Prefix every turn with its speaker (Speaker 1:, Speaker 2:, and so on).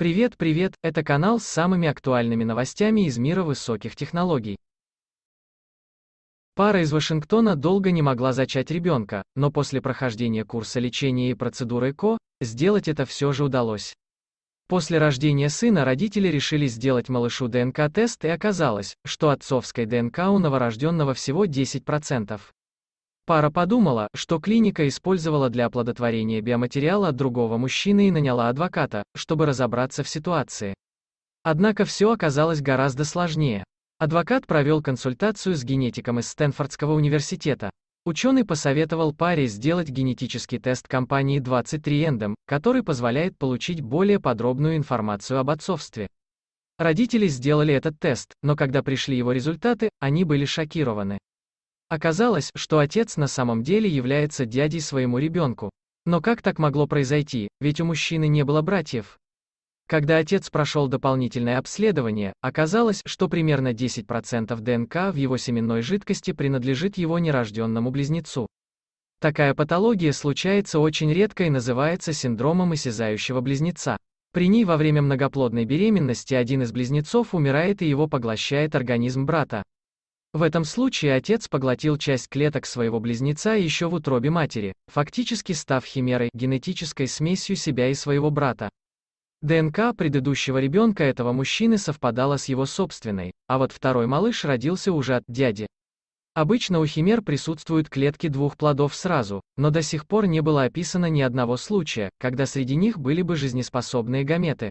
Speaker 1: Привет, привет, это канал с самыми актуальными новостями из мира высоких технологий. Пара из Вашингтона долго не могла зачать ребенка, но после прохождения курса лечения и процедуры КО, сделать это все же удалось. После рождения сына родители решили сделать малышу ДНК-тест и оказалось, что отцовской ДНК у новорожденного всего 10%. Пара подумала, что клиника использовала для оплодотворения биоматериала от другого мужчины и наняла адвоката, чтобы разобраться в ситуации. Однако все оказалось гораздо сложнее. Адвокат провел консультацию с генетиком из Стэнфордского университета. Ученый посоветовал паре сделать генетический тест компании 23andM, который позволяет получить более подробную информацию об отцовстве. Родители сделали этот тест, но когда пришли его результаты, они были шокированы. Оказалось, что отец на самом деле является дядей своему ребенку. Но как так могло произойти, ведь у мужчины не было братьев? Когда отец прошел дополнительное обследование, оказалось, что примерно 10% ДНК в его семенной жидкости принадлежит его нерожденному близнецу. Такая патология случается очень редко и называется синдромом исчезающего близнеца. При ней во время многоплодной беременности один из близнецов умирает и его поглощает организм брата. В этом случае отец поглотил часть клеток своего близнеца еще в утробе матери, фактически став химерой, генетической смесью себя и своего брата. ДНК предыдущего ребенка этого мужчины совпадала с его собственной, а вот второй малыш родился уже от дяди. Обычно у химер присутствуют клетки двух плодов сразу, но до сих пор не было описано ни одного случая, когда среди них были бы жизнеспособные гаметы.